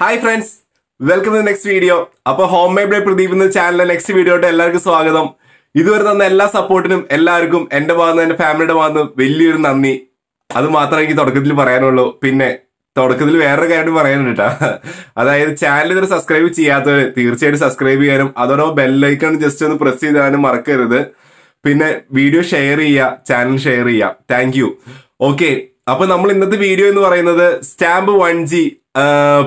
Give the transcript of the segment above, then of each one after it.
hi friends welcome to next video അപ്പൊ home made by Pradeep എന്ന ചാനലിലെ നെക്സ്റ്റ് വീഡിയോട്ട് എല്ലാവർക്കും സ്വാഗതം ഇതുവരെ തന്ന എല്ലാ സപ്പോർട്ടിനും എല്ലാവർക്കും എൻ്റെ ഭാഗത്ത് എൻ്റെ ഫാമിലിയുടെ ഭാഗത്തും വലിയൊരു നന്ദി അത് മാത്രമേ എനിക്ക് തുടക്കത്തിൽ പറയാനുള്ളൂ പിന്നെ തുടക്കത്തിൽ വേറൊരു കാര്യം പറയാനുണ്ട് കേട്ടോ അതായത് ചാനൽ ഇതുവരെ സബ്സ്ക്രൈബ് ചെയ്യാത്തവർ തീർച്ചയായിട്ടും സബ്സ്ക്രൈബ് ചെയ്യാനും അതോടൊപ്പം ബെല്ലൈക്കൺ ജസ്റ്റ് ഒന്ന് പ്രസ് ചെയ്താലും മറക്കരുത് പിന്നെ വീഡിയോ ഷെയർ ചെയ്യുക ചാനൽ ഷെയർ ചെയ്യുക താങ്ക് യു ഓക്കെ അപ്പൊ നമ്മൾ ഇന്നത്തെ വീഡിയോ എന്ന് പറയുന്നത് സ്റ്റാമ്പ് വൺ ജി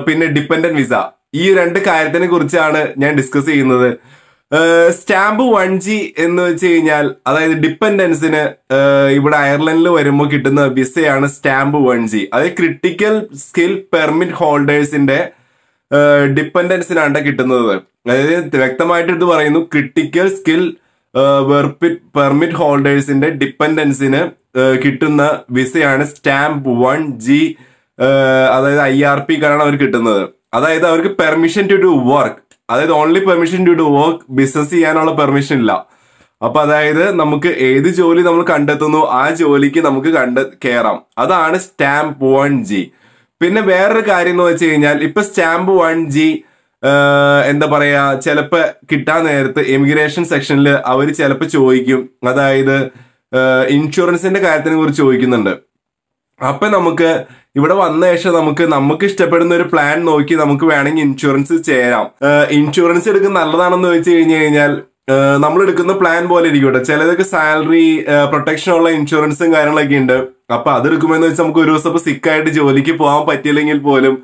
പിന്നെ ഡിപ്പെൻഡൻ വിസ ഈ രണ്ട് കാര്യത്തിനെ കുറിച്ചാണ് ഞാൻ ഡിസ്കസ് ചെയ്യുന്നത് സ്റ്റാമ്പ് വൺ ജി എന്ന് വെച്ച് കഴിഞ്ഞാൽ അതായത് ഡിപ്പെൻഡൻസിന് ഇവിടെ അയർലൻഡിൽ വരുമ്പോൾ കിട്ടുന്ന വിസയാണ് സ്റ്റാമ്പ് വൺ ജി അതായത് ക്രിട്ടിക്കൽ സ്കിൽ പെർമിറ്റ് ഹോൾഡേഴ്സിന്റെ ഡിപ്പെൻഡൻസിനാണ് കിട്ടുന്നത് അതായത് വ്യക്തമായിട്ട് ഇത് പറയുന്നു ക്രിട്ടിക്കൽ സ്കിൽ പെർമിറ്റ് ഹോൾഡേഴ്സിന്റെ ഡിപ്പെൻഡൻസിന് കിട്ടുന്ന വിസയാണ് സ്റ്റാമ്പ് വൺ ജി അതായത് ഐ ആർ പിക്കാണ് അവർ കിട്ടുന്നത് അതായത് അവർക്ക് പെർമിഷൻ ടു ഡു വർക്ക് അതായത് only permission to do work business ചെയ്യാനുള്ള പെർമിഷൻ ഇല്ല അപ്പൊ അതായത് നമുക്ക് ഏത് ജോലി നമ്മൾ കണ്ടെത്തുന്നു ആ ജോലിക്ക് നമുക്ക് കണ്ട കയറാം അതാണ് സ്റ്റാമ്പ് വൺ ജി പിന്നെ വേറൊരു കാര്യം എന്ന് വെച്ച് കഴിഞ്ഞാൽ ഇപ്പൊ സ്റ്റാമ്പ് വൺ ജി എന്താ പറയാ ചിലപ്പോൾ കിട്ടാൻ നേരത്ത് എമിഗ്രേഷൻ സെക്ഷനിൽ അവർ ചിലപ്പോൾ ചോദിക്കും അതായത് ഇൻഷുറൻസിന്റെ കാര്യത്തിനെ കുറിച്ച് ചോദിക്കുന്നുണ്ട് അപ്പൊ നമുക്ക് ഇവിടെ വന്ന ശേഷം നമുക്ക് നമുക്ക് ഇഷ്ടപ്പെടുന്ന ഒരു പ്ലാൻ നോക്കി നമുക്ക് വേണമെങ്കിൽ ഇൻഷുറൻസ് ചേരാം ഇൻഷുറൻസ് എടുക്കുന്ന നല്ലതാണെന്ന് വെച്ച് കഴിഞ്ഞു കഴിഞ്ഞാൽ നമ്മൾ എടുക്കുന്ന പ്ലാൻ പോലെ കേട്ടോ ചിലതൊക്കെ സാലറി പ്രൊട്ടക്ഷൻ ഉള്ള ഇൻഷുറൻസും കാര്യങ്ങളൊക്കെ ഉണ്ട് അപ്പൊ അത് എടുക്കുമ്പോൾ വെച്ചാൽ നമുക്ക് ഒരു ദിവസം സിക്കായിട്ട് ജോലിക്ക് പോകാൻ പറ്റിയില്ലെങ്കിൽ പോലും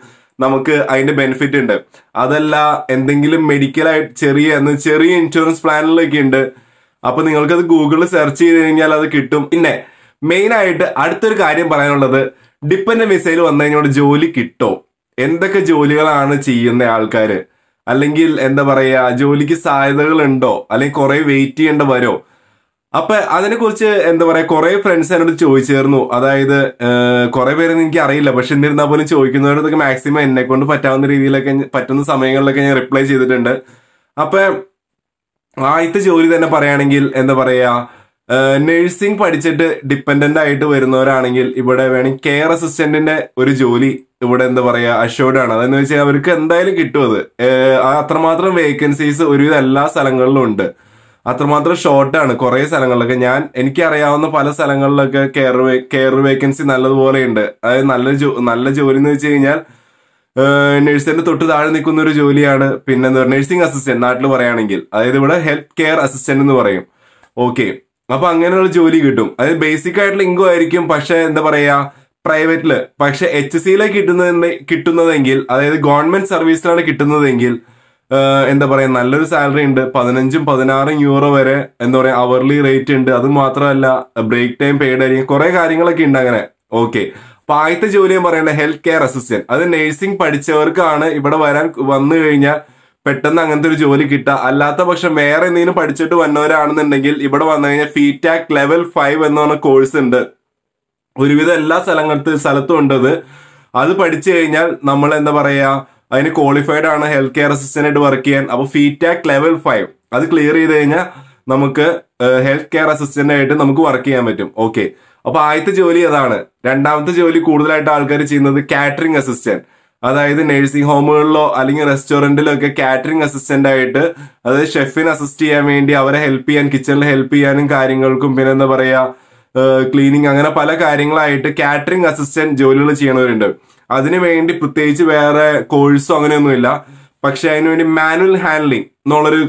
നമുക്ക് അതിന്റെ ബെനിഫിറ്റ് ഉണ്ട് അതല്ല എന്തെങ്കിലും മെഡിക്കലായിട്ട് ചെറിയ ചെറിയ ഇൻഷുറൻസ് പ്ലാനിലൊക്കെ ഉണ്ട് അപ്പൊ നിങ്ങൾക്ക് അത് ഗൂഗിളിൽ സെർച്ച് ചെയ്ത് കഴിഞ്ഞാൽ അത് കിട്ടും പിന്നെ മെയിൻ ആയിട്ട് അടുത്തൊരു കാര്യം പറയാനുള്ളത് ഡിപ്പെൻഡ് വിസയിൽ വന്നു കഴിഞ്ഞോട് ജോലി കിട്ടോ എന്തൊക്കെ ജോലികളാണ് ചെയ്യുന്ന ആൾക്കാര് അല്ലെങ്കിൽ എന്താ പറയാ ജോലിക്ക് സാധ്യതകളുണ്ടോ അല്ലെങ്കിൽ കുറെ വെയിറ്റ് ചെയ്യേണ്ട വരോ അപ്പൊ അതിനെക്കുറിച്ച് എന്താ പറയാ കൊറേ ഫ്രണ്ട്സ് എന്നോട് ചോദിച്ചേർന്നു അതായത് കൊറേ പേരൊന്നും എനിക്ക് അറിയില്ല പക്ഷെ എന്നിരുന്നാ പോലും ചോദിക്കുന്നവരൊക്കെ മാക്സിമം എന്നെ കൊണ്ട് പറ്റാവുന്ന രീതിയിലൊക്കെ പറ്റുന്ന സമയങ്ങളിലൊക്കെ ഞാൻ റിപ്ലൈ ചെയ്തിട്ടുണ്ട് അപ്പൊ ആദ്യത്തെ ജോലി തന്നെ പറയുകയാണെങ്കിൽ എന്താ പറയാ നഴ്സിംഗ് പഠിച്ചിട്ട് ഡിപ്പെൻഡന്റ് ആയിട്ട് വരുന്നവരാണെങ്കിൽ ഇവിടെ വേണമെങ്കിൽ കെയർ അസിസ്റ്റന്റിന്റെ ഒരു ജോലി ഇവിടെ എന്താ പറയാ അഷോർഡ് ആണ് അതെന്ന് വെച്ചാൽ അവർക്ക് എന്തായാലും കിട്ടും അത് അത്രമാത്രം വേക്കൻസീസ് ഒരുവിധം എല്ലാ സ്ഥലങ്ങളിലും ഉണ്ട് അത്രമാത്രം ഷോർട്ടാണ് കുറേ സ്ഥലങ്ങളിലൊക്കെ ഞാൻ എനിക്കറിയാവുന്ന പല സ്ഥലങ്ങളിലൊക്കെ കെയർ കെയർ വേക്കൻസി നല്ലതുപോലെയുണ്ട് അതായത് നല്ല ജോ നല്ല ജോലി എന്ന് വെച്ച് കഴിഞ്ഞാൽ നഴ്സിന്റെ തൊട്ട് താഴെ നിൽക്കുന്ന ഒരു ജോലിയാണ് പിന്നെ പറയുക നഴ്സിംഗ് അസിസ്റ്റന്റ് നാട്ടിൽ പറയുകയാണെങ്കിൽ അതായത് ഇവിടെ ഹെൽത്ത് കെയർ അസിസ്റ്റന്റ് എന്ന് പറയും ഓക്കെ അപ്പൊ അങ്ങനെയുള്ള ജോലി കിട്ടും അതായത് ബേസിക് ആയിട്ടുള്ള ഇൻകം ആയിരിക്കും പക്ഷെ എന്താ പറയാ പ്രൈവറ്റില് പക്ഷെ എച്ച് സിയിലെ കിട്ടുന്നതെങ്കിൽ കിട്ടുന്നതെങ്കിൽ അതായത് ഗവൺമെന്റ് സർവീസിലാണ് കിട്ടുന്നതെങ്കിൽ എന്താ പറയാ നല്ലൊരു സാലറി ഉണ്ട് പതിനഞ്ചും പതിനാറും യൂറോ വരെ എന്താ പറയാ അവർലി റേറ്റ് ഉണ്ട് അത് മാത്രമല്ല ബ്രേക്ക് ടൈം പെയ്ഡ് ആയിരിക്കും കുറെ കാര്യങ്ങളൊക്കെ ഉണ്ട് അങ്ങനെ ഓക്കെ അപ്പൊ ആദ്യത്തെ എന്ന് പറയുന്നത് ഹെൽത്ത് കെയർ അസിസ്റ്റന്റ് അത് നഴ്സിംഗ് പഠിച്ചവർക്കാണ് ഇവിടെ വരാൻ വന്നു കഴിഞ്ഞാൽ പെട്ടെന്ന് അങ്ങനത്തെ ഒരു ജോലി കിട്ടുക അല്ലാത്ത പക്ഷം വേറെ എന്തെങ്കിലും പഠിച്ചിട്ട് വന്നവരാണെന്നുണ്ടെങ്കിൽ ഇവിടെ വന്നു കഴിഞ്ഞാൽ ഫീറ്റാക് ലെവൽ ഫൈവ് എന്ന് പറഞ്ഞ കോഴ്സ് ഉണ്ട് ഒരുവിധം എല്ലാ സ്ഥലങ്ങളിൽ സ്ഥലത്തും ഉണ്ടത് അത് പഠിച്ചു കഴിഞ്ഞാൽ നമ്മൾ എന്താ പറയാ അതിന് ക്വാളിഫൈഡ് ആണ് ഹെൽത്ത് കെയർ അസിസ്റ്റന്റായിട്ട് വർക്ക് ചെയ്യാൻ അപ്പോൾ ഫീറ്റാക് ലെവൽ ഫൈവ് അത് ക്ലിയർ ചെയ്ത് കഴിഞ്ഞാൽ നമുക്ക് ഹെൽത്ത് കെയർ അസിസ്റ്റന്റ് ആയിട്ട് നമുക്ക് വർക്ക് ചെയ്യാൻ പറ്റും ഓക്കെ അപ്പൊ ആദ്യത്തെ ജോലി അതാണ് രണ്ടാമത്തെ ജോലി കൂടുതലായിട്ട് ആൾക്കാർ ചെയ്യുന്നത് കാറ്ററിംഗ് അസിസ്റ്റന്റ് അതായത് നഴ്സിംഗ് ഹോമുകളിലോ അല്ലെങ്കിൽ റെസ്റ്റോറൻറ്റിലോ ഒക്കെ കാറ്ററിംഗ് അസിസ്റ്റന്റ് ആയിട്ട് അതായത് ഷെഫിനെ അസിസ്റ്റ് ചെയ്യാൻ വേണ്ടി അവരെ ഹെൽപ്പ് ചെയ്യാൻ കിച്ചണിൽ ഹെൽപ്പ് ചെയ്യാനും കാര്യങ്ങൾക്കും പിന്നെ എന്താ പറയാ ക്ലീനിങ് അങ്ങനെ പല കാര്യങ്ങളായിട്ട് കാറ്ററിംഗ് അസിസ്റ്റന്റ് ജോലികൾ ചെയ്യണവരുണ്ട് അതിനു വേണ്ടി പ്രത്യേകിച്ച് വേറെ കോഴ്സോ അങ്ങനെയൊന്നുമില്ല പക്ഷെ അതിനുവേണ്ടി മാനുവൽ ഹാൻഡ്ലിംഗ് എന്നുള്ളൊരു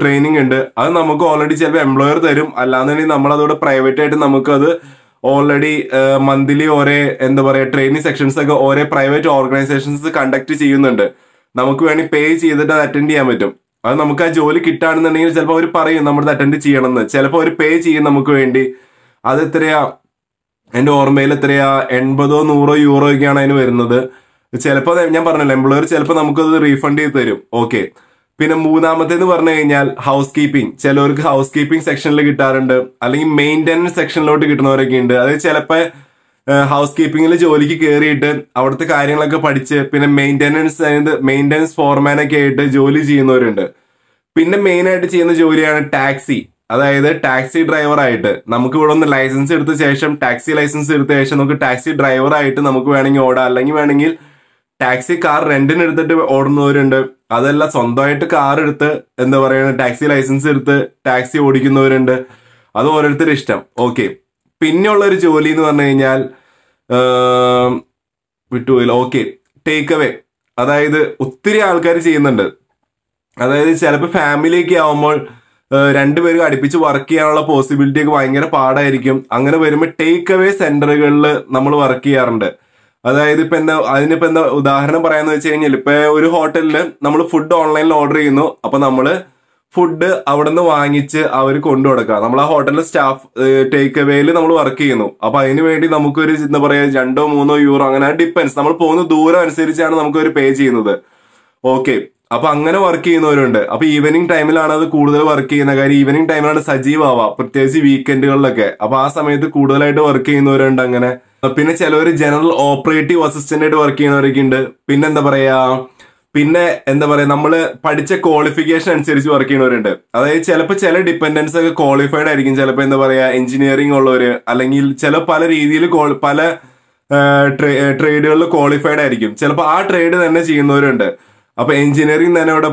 ട്രെയിനിങ് ഉണ്ട് അത് നമുക്ക് ഓൾറെഡി ചിലപ്പോൾ എംപ്ലോയർ തരും അല്ലാന്നുണ്ടെങ്കിൽ അതോടെ പ്രൈവറ്റ് ആയിട്ട് നമുക്കത് ഓൾറെഡി മന്ത്ലി ഓരോ എന്താ പറയുക ട്രെയിനിങ് സെക്ഷൻസ് ഒക്കെ ഓരോ പ്രൈവറ്റ് ഓർഗനൈസേഷൻസ് കണ്ടക്ട് ചെയ്യുന്നുണ്ട് നമുക്ക് വേണമെങ്കിൽ പേ ചെയ്തിട്ട് അത് അറ്റൻഡ് ചെയ്യാൻ പറ്റും അത് നമുക്ക് ആ ജോലി കിട്ടുകയാണെന്നുണ്ടെങ്കിൽ ചിലപ്പോൾ അവർ പറയും നമ്മൾ അറ്റൻഡ് ചെയ്യണമെന്ന് ചിലപ്പോൾ അവർ പേ ചെയ്യും നമുക്ക് വേണ്ടി അത് എത്രയാ എൻ്റെ ഓർമ്മയിൽ എത്രയാ എൺപതോ നൂറോ യൂറോ ഒക്കെയാണ് അതിന് വരുന്നത് ചിലപ്പോൾ ഞാൻ പറഞ്ഞല്ലോ എംപ്ലോയർ ചിലപ്പോൾ നമുക്കത് റീഫണ്ട് ചെയ്ത് തരും ഓക്കെ പിന്നെ മൂന്നാമത്തേന്ന് പറഞ്ഞു കഴിഞ്ഞാൽ ഹൗസ് കീപ്പിംഗ് ചിലവർക്ക് ഹൗസ് കീപ്പിംഗ് സെക്ഷനിൽ കിട്ടാറുണ്ട് അല്ലെങ്കിൽ മെയിൻ്റനൻസ് സെക്ഷനിലോട്ട് കിട്ടുന്നവരൊക്കെ ഉണ്ട് അതായത് ചിലപ്പോൾ ഹൗസ് കീപ്പിംഗിൽ ജോലിക്ക് കയറിയിട്ട് അവിടുത്തെ കാര്യങ്ങളൊക്കെ പഠിച്ച് പിന്നെ മെയിൻ്റനൻസ് അതായത് മെയിൻ്റനൻസ് ഫോർമാനൊക്കെ ആയിട്ട് ജോലി ചെയ്യുന്നവരുണ്ട് പിന്നെ മെയിനായിട്ട് ചെയ്യുന്ന ജോലിയാണ് ടാക്സി അതായത് ടാക്സി ഡ്രൈവറായിട്ട് നമുക്ക് ഇവിടെ ഒന്ന് ലൈസൻസ് എടുത്ത ശേഷം ടാക്സി ലൈസൻസ് എടുത്ത ശേഷം നമുക്ക് ടാക്സി ഡ്രൈവറായിട്ട് നമുക്ക് വേണമെങ്കിൽ ഓടാം അല്ലെങ്കിൽ വേണമെങ്കിൽ ടാക്സി കാർ റെന്റിന് എടുത്തിട്ട് ഓടുന്നവരുണ്ട് അതല്ല സ്വന്തമായിട്ട് കാർ എടുത്ത് എന്താ പറയുക ടാക്സി ലൈസൻസ് എടുത്ത് ടാക്സി ഓടിക്കുന്നവരുണ്ട് അത് ഓരോരുത്തരും ഇഷ്ടം ഓക്കെ പിന്നെയുള്ള ഒരു ജോലി എന്ന് പറഞ്ഞു കഴിഞ്ഞാൽ വിട്ടുപോയില്ല ഓക്കെ ടേക്ക് അവേ അതായത് ഒത്തിരി ആൾക്കാർ ചെയ്യുന്നുണ്ട് അതായത് ചിലപ്പോൾ ഫാമിലിയൊക്കെ ആവുമ്പോൾ രണ്ടുപേരും അടുപ്പിച്ച് വർക്ക് ചെയ്യാനുള്ള പോസിബിലിറ്റി ഒക്കെ ഭയങ്കര പാടായിരിക്കും അങ്ങനെ വരുമ്പോൾ ടേക്ക് അവേ സെന്ററുകളിൽ നമ്മൾ വർക്ക് ചെയ്യാറുണ്ട് അതായത് ഇപ്പൊ എന്താ അതിനിപ്പോ എന്താ ഉദാഹരണം പറയാന്ന് വെച്ച് കഴിഞ്ഞാൽ ഇപ്പൊ ഒരു ഹോട്ടലിൽ നമ്മൾ ഫുഡ് ഓൺലൈനിൽ ഓർഡർ ചെയ്യുന്നു അപ്പൊ നമ്മള് ഫുഡ് അവിടെ നിന്ന് വാങ്ങിച്ച് അവർ കൊണ്ടു കൊടുക്കുക നമ്മൾ ആ ഹോട്ടലിലെ സ്റ്റാഫ് ടേക്ക് അവേയിൽ നമ്മൾ വർക്ക് ചെയ്യുന്നു അപ്പൊ അതിന് വേണ്ടി നമുക്കൊരു എന്താ പറയാ രണ്ടോ മൂന്നോ യൂറോ അങ്ങനെ ഡിപ്പെൻസ് നമ്മൾ പോകുന്ന ദൂരം അനുസരിച്ചാണ് നമുക്ക് ഒരു പേ ചെയ്യുന്നത് ഓക്കെ അപ്പൊ അങ്ങനെ വർക്ക് ചെയ്യുന്നവരുണ്ട് അപ്പൊ ഈവനിങ് ടൈമിലാണ് അത് കൂടുതൽ വർക്ക് ചെയ്യുന്ന കാര്യം ഈവനിങ് ടൈമിലാണ് സജീവാവുക പ്രത്യേകിച്ച് വീക്കെൻഡുകളിലൊക്കെ അപ്പൊ ആ സമയത്ത് കൂടുതലായിട്ട് വർക്ക് ചെയ്യുന്നവരുണ്ട് അങ്ങനെ പിന്നെ ചിലവർ ജനറൽ ഓപ്പറേറ്റീവ് അസിസ്റ്റന്റ് ആയിട്ട് വർക്ക് ചെയ്യുന്നവരൊക്കെ ഉണ്ട് പിന്നെ എന്താ പറയാ പിന്നെ എന്താ പറയാ നമ്മൾ പഠിച്ച ക്വാളിഫിക്കേഷൻ അനുസരിച്ച് വർക്ക് ചെയ്യുന്നവരുണ്ട് അതായത് ചിലപ്പോൾ ചില ഡിപ്പെൻഡൻസ് ഒക്കെ ക്വാളിഫൈഡ് ആയിരിക്കും ചിലപ്പോൾ എന്താ പറയാ എഞ്ചിനീയറിംഗ് ഉള്ളവര് അല്ലെങ്കിൽ ചില പല രീതിയിൽ പല ട്രേഡുകളിൽ ക്വാളിഫൈഡ് ആയിരിക്കും ചിലപ്പോൾ ആ ട്രേഡ് തന്നെ ചെയ്യുന്നവരുണ്ട് അപ്പൊ എഞ്ചിനീയറിംഗ് തന്നെ അവിടെ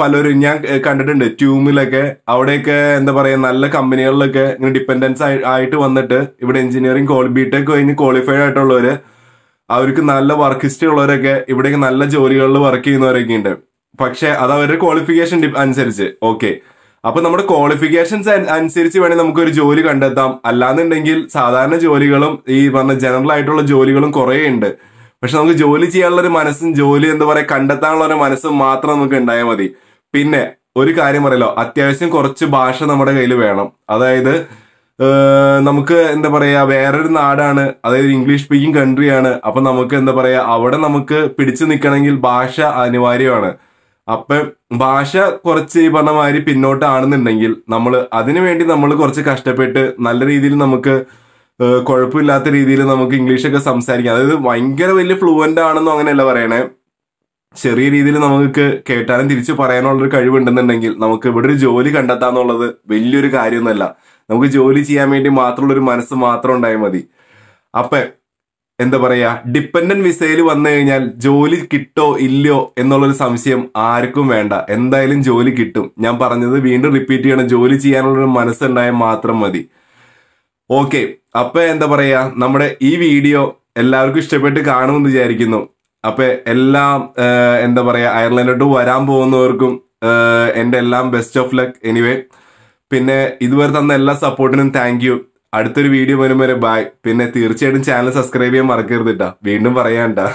പലരും ഞാൻ കണ്ടിട്ടുണ്ട് ട്യൂമിലൊക്കെ അവിടെയൊക്കെ എന്താ പറയാ നല്ല കമ്പനികളിലൊക്കെ ഇങ്ങനെ ഡിപ്പെൻഡൻസ് ആയിട്ട് വന്നിട്ട് ഇവിടെ എഞ്ചിനീയറിംഗ് കോൾ ബിടെക് കഴിഞ്ഞ് ക്വാളിഫൈഡ് ആയിട്ടുള്ളവര് അവർക്ക് നല്ല വർക്ക് ഹിസ്റ്ററി ഉള്ളവരൊക്കെ ഇവിടേക്ക് നല്ല ജോലികളിൽ വർക്ക് ചെയ്യുന്നവരൊക്കെ ഉണ്ട് പക്ഷെ അത് അവരുടെ ക്വാളിഫിക്കേഷൻ അനുസരിച്ച് ഓക്കെ അപ്പൊ നമ്മുടെ ക്വാളിഫിക്കേഷൻസ് അനുസരിച്ച് വേണേൽ നമുക്ക് ഒരു ജോലി കണ്ടെത്താം അല്ലാന്നുണ്ടെങ്കിൽ സാധാരണ ജോലികളും ഈ പറഞ്ഞ ജനറൽ ആയിട്ടുള്ള ജോലികളും കുറേ ഉണ്ട് പക്ഷെ നമുക്ക് ജോലി ചെയ്യാനുള്ള ഒരു മനസ്സും ജോലി എന്താ പറയുക കണ്ടെത്താനുള്ള ഒരു മനസ്സും മാത്രം നമുക്ക് ഉണ്ടായാൽ മതി പിന്നെ ഒരു കാര്യം പറയലോ അത്യാവശ്യം കുറച്ച് ഭാഷ നമ്മുടെ കയ്യിൽ വേണം അതായത് നമുക്ക് എന്താ പറയാ വേറൊരു നാടാണ് അതായത് ഇംഗ്ലീഷ് സ്പീക്കിംഗ് ആണ് അപ്പൊ നമുക്ക് എന്താ പറയാ അവിടെ നമുക്ക് പിടിച്ചു നിൽക്കണമെങ്കിൽ ഭാഷ അനിവാര്യമാണ് അപ്പം ഭാഷ കുറച്ച് ഈ പറഞ്ഞ മാതിരി പിന്നോട്ടാണെന്നുണ്ടെങ്കിൽ നമ്മൾ അതിനു വേണ്ടി നമ്മൾ കുറച്ച് കഷ്ടപ്പെട്ട് നല്ല രീതിയിൽ നമുക്ക് കുഴപ്പമില്ലാത്ത രീതിയിൽ നമുക്ക് ഇംഗ്ലീഷൊക്കെ സംസാരിക്കാം അതായത് ഭയങ്കര വലിയ ഫ്ലുവൻ്റ് ആണെന്നോ അങ്ങനെയല്ല പറയണേ ചെറിയ രീതിയിൽ നമുക്ക് കേട്ടാലും തിരിച്ചു പറയാനുള്ളൊരു കഴിവുണ്ടെന്നുണ്ടെങ്കിൽ നമുക്ക് ഇവിടെ ഒരു ജോലി എന്നുള്ളത് വലിയൊരു കാര്യമൊന്നുമല്ല നമുക്ക് ജോലി ചെയ്യാൻ വേണ്ടി മാത്രമുള്ളൊരു മനസ്സ് മാത്രം ഉണ്ടായാൽ മതി അപ്പം എന്താ പറയാ ഡിപ്പെൻഡന്റ് വിസയിൽ വന്നു കഴിഞ്ഞാൽ ജോലി കിട്ടോ ഇല്ലയോ എന്നുള്ളൊരു സംശയം ആർക്കും വേണ്ട എന്തായാലും ജോലി കിട്ടും ഞാൻ പറഞ്ഞത് വീണ്ടും റിപ്പീറ്റ് ചെയ്യണം ജോലി ചെയ്യാനുള്ളൊരു മനസ്സുണ്ടായാൽ മാത്രം മതി ഓക്കെ അപ്പൊ എന്താ പറയാ നമ്മുടെ ഈ വീഡിയോ എല്ലാവർക്കും ഇഷ്ടപ്പെട്ട് കാണുമെന്ന് വിചാരിക്കുന്നു അപ്പൊ എല്ലാം എന്താ പറയാ അയർലൻഡിലോട്ട് വരാൻ പോകുന്നവർക്കും എന്റെ എല്ലാം ബെസ്റ്റ് ഓഫ് ലക്ക് എനിവേ പിന്നെ ഇതുവരെ തന്ന എല്ലാ സപ്പോർട്ടിനും താങ്ക് യു അടുത്തൊരു വീഡിയോ വരും വരെ ബൈ പിന്നെ തീർച്ചയായിട്ടും ചാനൽ സബ്സ്ക്രൈബ് ചെയ്യാൻ മറക്കരുത് കേട്ടാ വീണ്ടും പറയാണ്ടാ